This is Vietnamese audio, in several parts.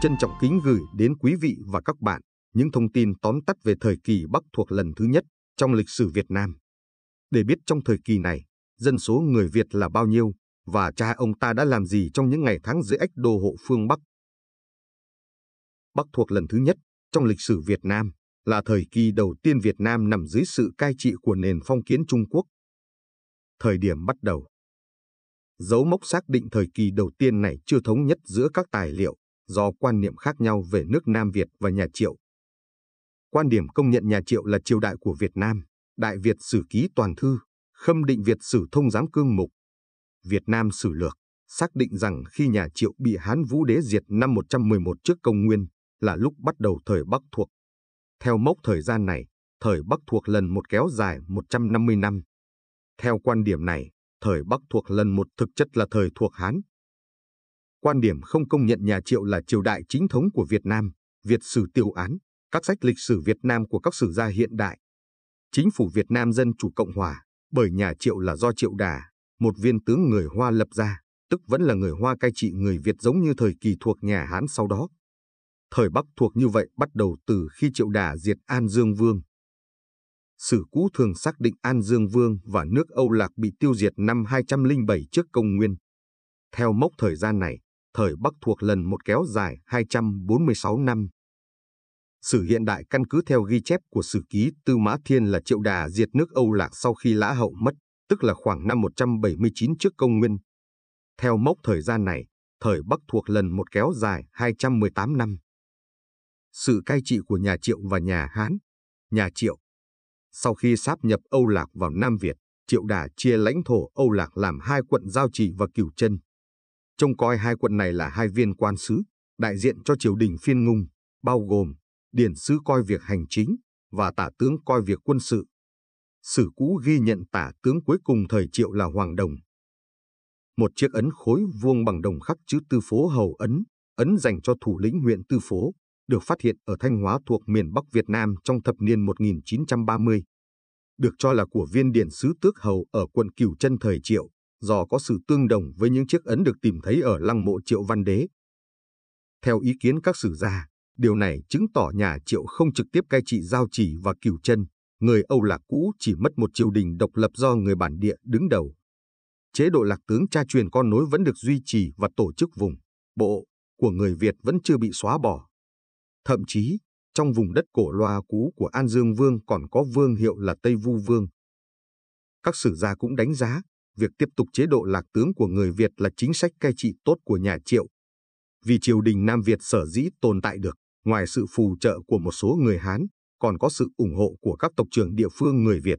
Trân trọng kính gửi đến quý vị và các bạn những thông tin tóm tắt về thời kỳ Bắc thuộc lần thứ nhất trong lịch sử Việt Nam. Để biết trong thời kỳ này, dân số người Việt là bao nhiêu và cha ông ta đã làm gì trong những ngày tháng dưới ách đô hộ phương Bắc. Bắc thuộc lần thứ nhất trong lịch sử Việt Nam là thời kỳ đầu tiên Việt Nam nằm dưới sự cai trị của nền phong kiến Trung Quốc. Thời điểm bắt đầu Dấu mốc xác định thời kỳ đầu tiên này chưa thống nhất giữa các tài liệu, do quan niệm khác nhau về nước Nam Việt và nhà Triệu. Quan điểm công nhận nhà Triệu là triều đại của Việt Nam, Đại Việt Sử Ký Toàn Thư, Khâm Định Việt Sử Thông Giám Cương Mục, Việt Nam Sử Lược, xác định rằng khi nhà Triệu bị Hán Vũ Đế diệt năm 111 trước công nguyên là lúc bắt đầu thời Bắc thuộc. Theo mốc thời gian này, thời Bắc thuộc lần một kéo dài 150 năm. Theo quan điểm này, thời Bắc thuộc lần một thực chất là thời thuộc Hán, quan điểm không công nhận nhà Triệu là triều đại chính thống của Việt Nam, Việt sử tiêu án, các sách lịch sử Việt Nam của các sử gia hiện đại. Chính phủ Việt Nam Dân Chủ Cộng Hòa, bởi nhà Triệu là do Triệu Đà, một viên tướng người Hoa lập ra, tức vẫn là người Hoa cai trị người Việt giống như thời kỳ thuộc nhà Hán sau đó. Thời Bắc thuộc như vậy bắt đầu từ khi Triệu Đà diệt An Dương Vương. Sử cũ thường xác định An Dương Vương và nước Âu Lạc bị tiêu diệt năm 207 trước công nguyên. Theo mốc thời gian này, thời Bắc thuộc lần một kéo dài 246 năm. Sử hiện đại căn cứ theo ghi chép của sử ký Tư Mã Thiên là triệu đà diệt nước Âu Lạc sau khi Lã Hậu mất, tức là khoảng năm 179 trước công nguyên. Theo mốc thời gian này, thời Bắc thuộc lần một kéo dài 218 năm. Sự cai trị của nhà Triệu và nhà Hán, nhà Triệu. Sau khi sáp nhập Âu Lạc vào Nam Việt, Triệu Đà chia lãnh thổ Âu Lạc làm hai quận Giao Trì và Cửu Trân. Trông coi hai quận này là hai viên quan sứ, đại diện cho triều đình phiên ngung, bao gồm điển sứ coi việc hành chính và tả tướng coi việc quân sự. Sử cũ ghi nhận tả tướng cuối cùng thời triệu là Hoàng Đồng. Một chiếc ấn khối vuông bằng đồng khắc chữ tư phố hầu ấn, ấn dành cho thủ lĩnh huyện tư phố, được phát hiện ở Thanh Hóa thuộc miền Bắc Việt Nam trong thập niên 1930. Được cho là của viên điển sứ tước hầu ở quận Cửu Chân thời triệu do có sự tương đồng với những chiếc ấn được tìm thấy ở lăng mộ triệu văn đế. Theo ý kiến các sử gia, điều này chứng tỏ nhà triệu không trực tiếp cai trị giao chỉ và cửu chân, người Âu Lạc cũ chỉ mất một triều đình độc lập do người bản địa đứng đầu. Chế độ lạc tướng cha truyền con nối vẫn được duy trì và tổ chức vùng, bộ của người Việt vẫn chưa bị xóa bỏ. Thậm chí, trong vùng đất cổ loa cũ của An Dương Vương còn có vương hiệu là Tây Vu Vương. Các sử gia cũng đánh giá việc tiếp tục chế độ lạc tướng của người Việt là chính sách cai trị tốt của nhà Triệu. Vì triều đình Nam Việt sở dĩ tồn tại được, ngoài sự phù trợ của một số người Hán, còn có sự ủng hộ của các tộc trưởng địa phương người Việt.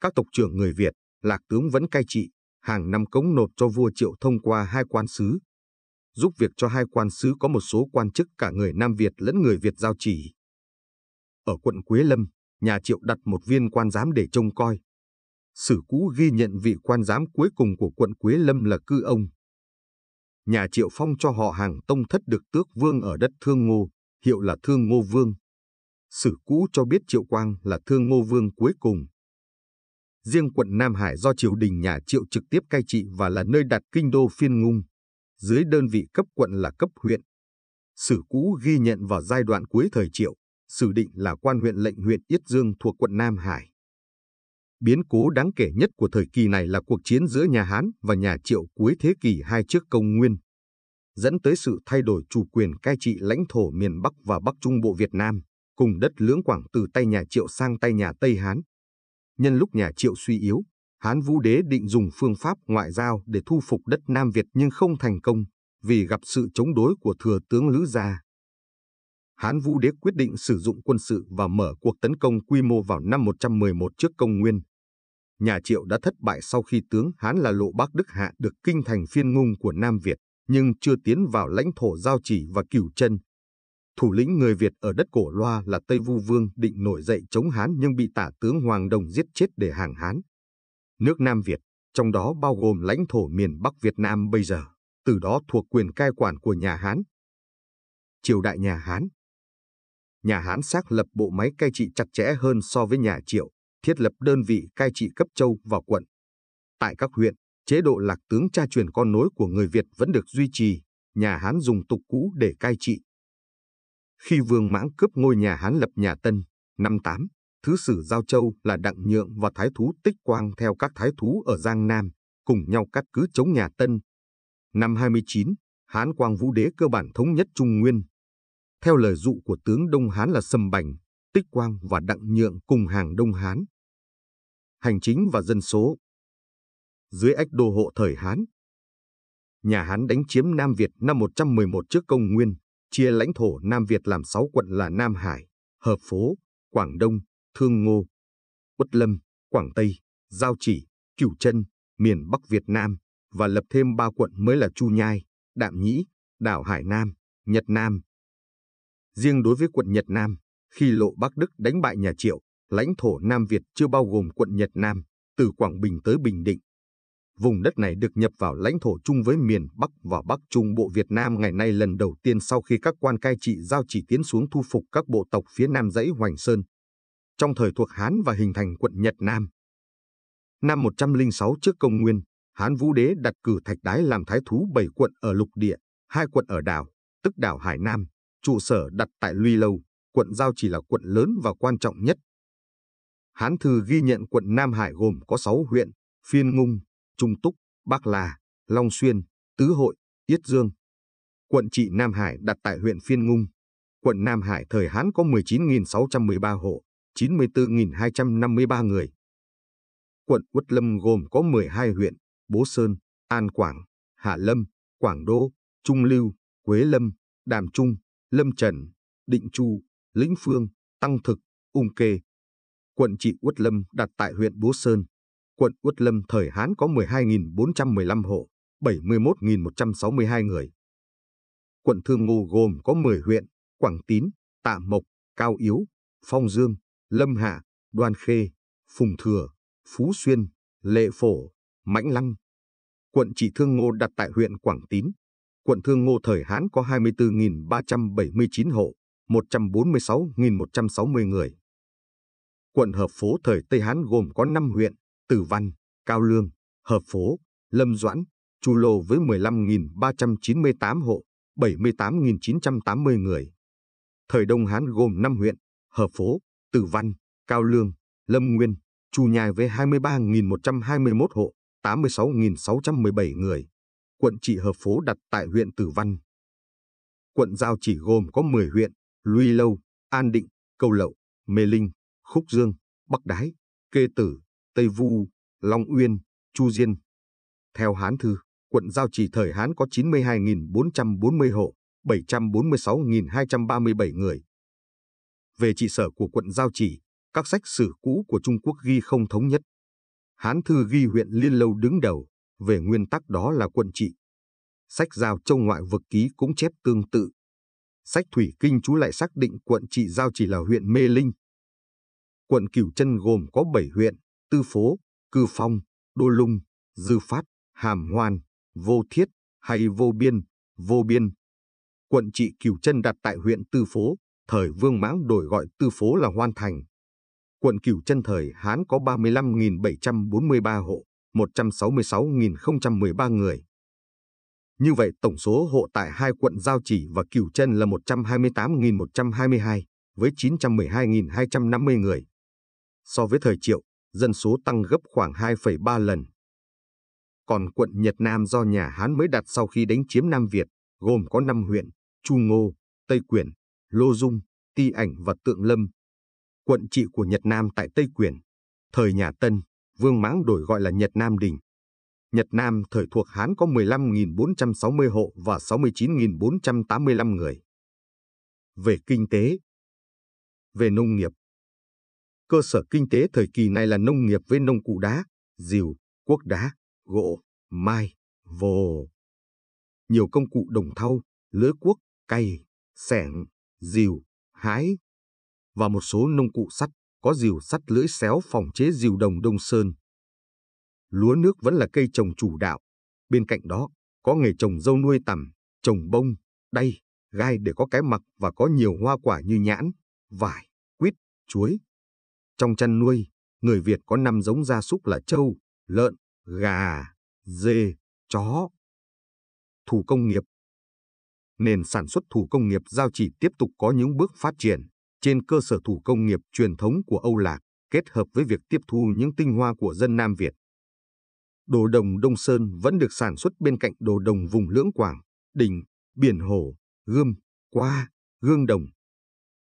Các tộc trưởng người Việt, lạc tướng vẫn cai trị, hàng năm cống nộp cho vua Triệu thông qua hai quan sứ, giúp việc cho hai quan sứ có một số quan chức cả người Nam Việt lẫn người Việt giao chỉ. Ở quận Quế Lâm, nhà Triệu đặt một viên quan giám để trông coi, sử cũ ghi nhận vị quan giám cuối cùng của quận Quế Lâm là cư ông. Nhà Triệu Phong cho họ hàng tông thất được tước vương ở đất Thương Ngô, hiệu là Thương Ngô Vương. Sử cũ cho biết Triệu Quang là Thương Ngô Vương cuối cùng. Riêng quận Nam Hải do triều đình nhà Triệu trực tiếp cai trị và là nơi đặt kinh đô phiên ngung, dưới đơn vị cấp quận là cấp huyện. Sử cũ ghi nhận vào giai đoạn cuối thời Triệu, sử định là quan huyện lệnh huyện Yết Dương thuộc quận Nam Hải. Biến cố đáng kể nhất của thời kỳ này là cuộc chiến giữa nhà Hán và nhà Triệu cuối thế kỷ 2 trước công nguyên, dẫn tới sự thay đổi chủ quyền cai trị lãnh thổ miền Bắc và Bắc Trung Bộ Việt Nam, cùng đất lưỡng Quảng từ tay nhà Triệu sang tay nhà Tây Hán. Nhân lúc nhà Triệu suy yếu, Hán Vũ Đế định dùng phương pháp ngoại giao để thu phục đất Nam Việt nhưng không thành công vì gặp sự chống đối của thừa tướng Lữ Gia. Hán Vũ Đế quyết định sử dụng quân sự và mở cuộc tấn công quy mô vào năm 111 trước công nguyên, nhà Triệu đã thất bại sau khi tướng Hán là Lộ Bác Đức Hạ được kinh thành phiên ngung của Nam Việt, nhưng chưa tiến vào lãnh thổ Giao Chỉ và Cửu Chân. Thủ lĩnh người Việt ở đất Cổ Loa là Tây Vu Vương định nổi dậy chống Hán nhưng bị tả tướng Hoàng Đồng giết chết để hàng Hán. Nước Nam Việt, trong đó bao gồm lãnh thổ miền Bắc Việt Nam bây giờ, từ đó thuộc quyền cai quản của nhà Hán. Triều đại nhà Hán Nhà Hán xác lập bộ máy cai trị chặt chẽ hơn so với nhà Triệu, thiết lập đơn vị cai trị cấp châu và quận. Tại các huyện, chế độ lạc tướng cha truyền con nối của người Việt vẫn được duy trì, nhà Hán dùng tục cũ để cai trị. Khi Vương Mãng cướp ngôi nhà Hán lập nhà Tân, năm 8, Thứ sử Giao Châu là Đặng Nhượng và Thái thú Tích Quang theo các thái thú ở Giang Nam, cùng nhau cắt cứ chống nhà Tân. Năm 29, Hán Quang Vũ Đế cơ bản thống nhất Trung Nguyên. Theo lời dụ của tướng Đông Hán là Sầm Bành, Tích Quang và Đặng Nhượng cùng hàng Đông Hán hành chính và dân số. Dưới ách đô hộ thời Hán, nhà Hán đánh chiếm Nam Việt năm 111 trước công nguyên, chia lãnh thổ Nam Việt làm 6 quận là Nam Hải, Hợp Phố, Quảng Đông, Thương Ngô, Quất Lâm, Quảng Tây, Giao Chỉ, Cửu Trân, miền Bắc Việt Nam và lập thêm 3 quận mới là Chu Nhai, Đạm Nhĩ, Đảo Hải Nam, Nhật Nam. Riêng đối với quận Nhật Nam, khi Lộ Bắc Đức đánh bại nhà Triệu, lãnh thổ Nam Việt chưa bao gồm quận Nhật Nam, từ Quảng Bình tới Bình Định. Vùng đất này được nhập vào lãnh thổ chung với miền Bắc và Bắc Trung Bộ Việt Nam ngày nay lần đầu tiên sau khi các quan cai trị giao chỉ tiến xuống thu phục các bộ tộc phía Nam dãy Hoành Sơn. Trong thời thuộc Hán và hình thành quận Nhật Nam. Năm 106 trước công nguyên, Hán Vũ Đế đặt cử Thạch Đái làm thái thú bảy quận ở lục địa, hai quận ở đảo, tức đảo Hải Nam, trụ sở đặt tại Luy Lâu, quận giao chỉ là quận lớn và quan trọng nhất Hán Thư ghi nhận quận Nam Hải gồm có 6 huyện, Phiên Ngung, Trung Túc, Bắc Là, Long Xuyên, Tứ Hội, Yết Dương. Quận trị Nam Hải đặt tại huyện Phiên Ngung. Quận Nam Hải thời Hán có 19.613 hộ, 94.253 người. Quận Uất Lâm gồm có 12 huyện, Bố Sơn, An Quảng, Hạ Lâm, Quảng Đô, Trung Lưu, Quế Lâm, Đàm Trung, Lâm Trần, Định Chu, Lĩnh Phương, Tăng Thực, Ung Kê, quận trị Uất Lâm đặt tại huyện Bố Sơn. Quận Uất Lâm thời Hán có 12.415 hộ, 71.162 người. Quận Thương Ngô gồm có 10 huyện, Quảng Tín, Tạ Mộc, Cao Yếu, Phong Dương, Lâm Hạ, Đoan Khê, Phùng Thừa, Phú Xuyên, Lệ Phổ, Mãnh Lăng. Quận trị Thương Ngô đặt tại huyện Quảng Tín. Quận Thương Ngô thời Hán có 24.379 hộ, 146.160 người. Quận Hợp Phố thời Tây Hán gồm có 5 huyện, Tử Văn, Cao Lương, Hợp Phố, Lâm Doãn, Chu Lô với 15.398 hộ, 78.980 người. Thời Đông Hán gồm 5 huyện, Hợp Phố, Tử Văn, Cao Lương, Lâm Nguyên, Chu Nhai với 23.121 hộ, 86.617 người. Quận trị Hợp Phố đặt tại huyện Tử Văn. Quận Giao chỉ gồm có 10 huyện, Luy Lâu, An Định, Câu Lậu, Mê Linh, Khúc Dương, Bắc Đái, Kê Tử, Tây Vu, Long Uyên, Chu Diên. Theo Hán Thư, quận Giao Chỉ thời Hán có 92.440 hộ, 746.237 người. Về trị sở của quận Giao Chỉ, các sách sử cũ của Trung Quốc ghi không thống nhất. Hán Thư ghi huyện Liên Lâu đứng đầu, về nguyên tắc đó là quận trị. Sách Giao Châu Ngoại Vực Ký cũng chép tương tự. Sách Thủy Kinh chú lại xác định quận trị Giao Chỉ là huyện Mê Linh, Quận Cửu Chân gồm có 7 huyện, Tư Phố, Cư Phong, Đô Lung, Dư Phát, Hàm Hoan, Vô Thiết hay Vô Biên, Vô Biên. Quận trị Cửu Chân đặt tại huyện Tư Phố, thời Vương Mãng đổi gọi Tư Phố là Hoan Thành. Quận Cửu Chân thời Hán có 35.743 hộ, 166.013 người. Như vậy tổng số hộ tại hai quận Giao Chỉ và Cửu Chân là 128.122 với 912.250 người. So với thời triệu, dân số tăng gấp khoảng 2,3 lần. Còn quận Nhật Nam do nhà Hán mới đặt sau khi đánh chiếm Nam Việt, gồm có 5 huyện, Chu Ngô, Tây Quyển, Lô Dung, Ti Ảnh và Tượng Lâm. Quận trị của Nhật Nam tại Tây Quyển, thời nhà Tân, Vương Mãng đổi gọi là Nhật Nam Đình. Nhật Nam thời thuộc Hán có 15.460 hộ và 69.485 người. Về kinh tế Về nông nghiệp, Cơ sở kinh tế thời kỳ này là nông nghiệp với nông cụ đá, rìu, cuốc đá, gỗ, mai, vồ. Nhiều công cụ đồng thau, lưới cuốc, cày, sẻng, rìu, hái. Và một số nông cụ sắt, có rìu sắt lưỡi xéo phòng chế rìu đồng Đông Sơn. Lúa nước vẫn là cây trồng chủ đạo. Bên cạnh đó, có nghề trồng dâu nuôi tằm, trồng bông, đay, gai để có cái mặc và có nhiều hoa quả như nhãn, vải, quýt, chuối, trong chăn nuôi, người Việt có năm giống gia súc là trâu, lợn, gà, dê, chó. Thủ công nghiệp Nền sản xuất thủ công nghiệp giao chỉ tiếp tục có những bước phát triển trên cơ sở thủ công nghiệp truyền thống của Âu Lạc kết hợp với việc tiếp thu những tinh hoa của dân Nam Việt. Đồ đồng Đông Sơn vẫn được sản xuất bên cạnh đồ đồng vùng Lưỡng Quảng, Đình, Biển Hồ, Gươm, Qua, Gương Đồng,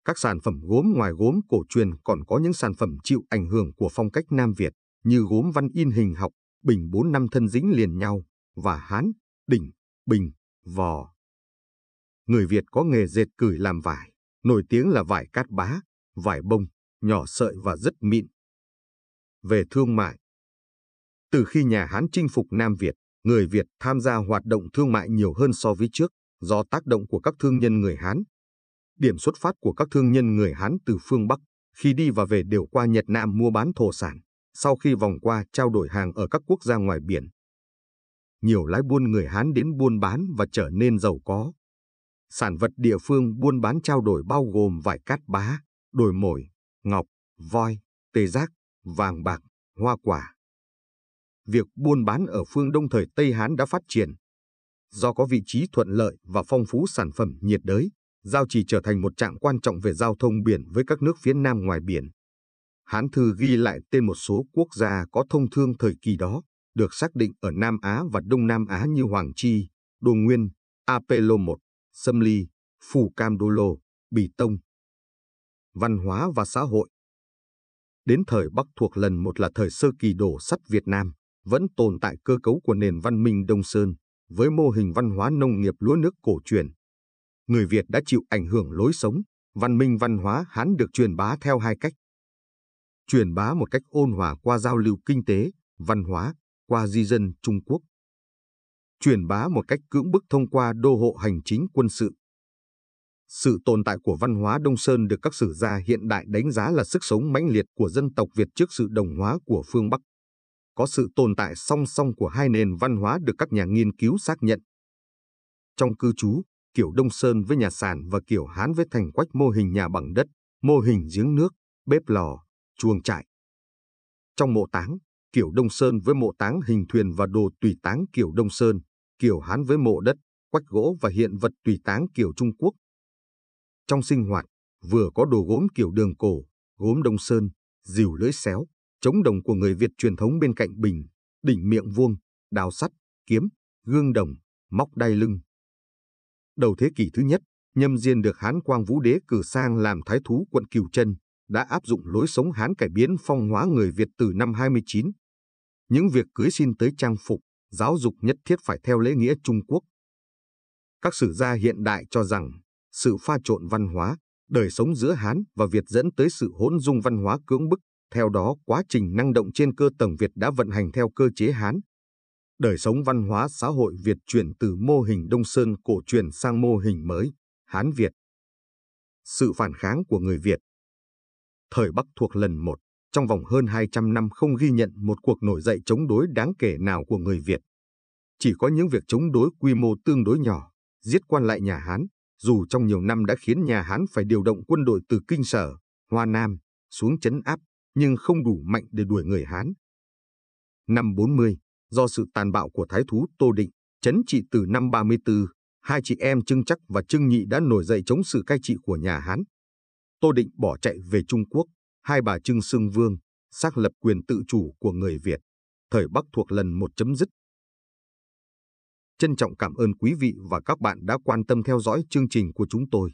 các sản phẩm gốm ngoài gốm cổ truyền còn có những sản phẩm chịu ảnh hưởng của phong cách Nam Việt như gốm văn in hình học, bình bốn năm thân dính liền nhau và hán, đỉnh, bình, vò. Người Việt có nghề dệt cửi làm vải, nổi tiếng là vải cát bá, vải bông, nhỏ sợi và rất mịn. Về thương mại Từ khi nhà Hán chinh phục Nam Việt, người Việt tham gia hoạt động thương mại nhiều hơn so với trước, do tác động của các thương nhân người Hán, Điểm xuất phát của các thương nhân người Hán từ phương Bắc khi đi và về đều qua Nhật Nam mua bán thổ sản, sau khi vòng qua trao đổi hàng ở các quốc gia ngoài biển. Nhiều lái buôn người Hán đến buôn bán và trở nên giàu có. Sản vật địa phương buôn bán trao đổi bao gồm vải cát bá, đồi mồi, ngọc, voi, tê giác, vàng bạc, hoa quả. Việc buôn bán ở phương Đông thời Tây Hán đã phát triển. Do có vị trí thuận lợi và phong phú sản phẩm nhiệt đới, Giao Trì trở thành một trạng quan trọng về giao thông biển với các nước phía nam ngoài biển. Hán thư ghi lại tên một số quốc gia có thông thương thời kỳ đó, được xác định ở Nam Á và Đông Nam Á như Hoàng Chi, Đô Nguyên, Apelo I, Sâm Ly, Phù Cam Đô Lô, Bì Tông. Văn hóa và xã hội Đến thời Bắc thuộc lần một là thời sơ kỳ đổ sắt Việt Nam, vẫn tồn tại cơ cấu của nền văn minh Đông Sơn, với mô hình văn hóa nông nghiệp lúa nước cổ truyền, người Việt đã chịu ảnh hưởng lối sống, văn minh văn hóa Hán được truyền bá theo hai cách. Truyền bá một cách ôn hòa qua giao lưu kinh tế, văn hóa, qua di dân Trung Quốc. Truyền bá một cách cưỡng bức thông qua đô hộ hành chính quân sự. Sự tồn tại của văn hóa Đông Sơn được các sử gia hiện đại đánh giá là sức sống mãnh liệt của dân tộc Việt trước sự đồng hóa của phương Bắc. Có sự tồn tại song song của hai nền văn hóa được các nhà nghiên cứu xác nhận. Trong cư trú, kiểu Đông Sơn với nhà sàn và kiểu Hán với thành quách mô hình nhà bằng đất, mô hình giếng nước, bếp lò, chuồng trại. Trong mộ táng, kiểu Đông Sơn với mộ táng hình thuyền và đồ tùy táng kiểu Đông Sơn, kiểu Hán với mộ đất, quách gỗ và hiện vật tùy táng kiểu Trung Quốc. Trong sinh hoạt, vừa có đồ gốm kiểu đường cổ, gốm Đông Sơn, dìu lưỡi xéo, chống đồng của người Việt truyền thống bên cạnh bình, đỉnh miệng vuông, đào sắt, kiếm, gương đồng, móc đai lưng, Đầu thế kỷ thứ nhất, nhâm diên được Hán Quang Vũ Đế cử sang làm thái thú quận Cửu Trân đã áp dụng lối sống Hán cải biến phong hóa người Việt từ năm 29. Những việc cưới xin tới trang phục, giáo dục nhất thiết phải theo lễ nghĩa Trung Quốc. Các sử gia hiện đại cho rằng, sự pha trộn văn hóa, đời sống giữa Hán và Việt dẫn tới sự hỗn dung văn hóa cưỡng bức, theo đó quá trình năng động trên cơ tầng Việt đã vận hành theo cơ chế Hán, đời sống văn hóa xã hội Việt chuyển từ mô hình Đông Sơn cổ truyền sang mô hình mới, Hán Việt. Sự phản kháng của người Việt Thời Bắc thuộc lần một, trong vòng hơn 200 năm không ghi nhận một cuộc nổi dậy chống đối đáng kể nào của người Việt. Chỉ có những việc chống đối quy mô tương đối nhỏ, giết quan lại nhà Hán, dù trong nhiều năm đã khiến nhà Hán phải điều động quân đội từ Kinh Sở, Hoa Nam, xuống chấn áp, nhưng không đủ mạnh để đuổi người Hán. Năm 40, do sự tàn bạo của thái thú Tô Định, chấn trị từ năm 34, hai chị em Trưng Chắc và Trưng Nhị đã nổi dậy chống sự cai trị của nhà Hán. Tô Định bỏ chạy về Trung Quốc, hai bà Trưng Sương Vương, xác lập quyền tự chủ của người Việt. Thời Bắc thuộc lần một chấm dứt. Trân trọng cảm ơn quý vị và các bạn đã quan tâm theo dõi chương trình của chúng tôi.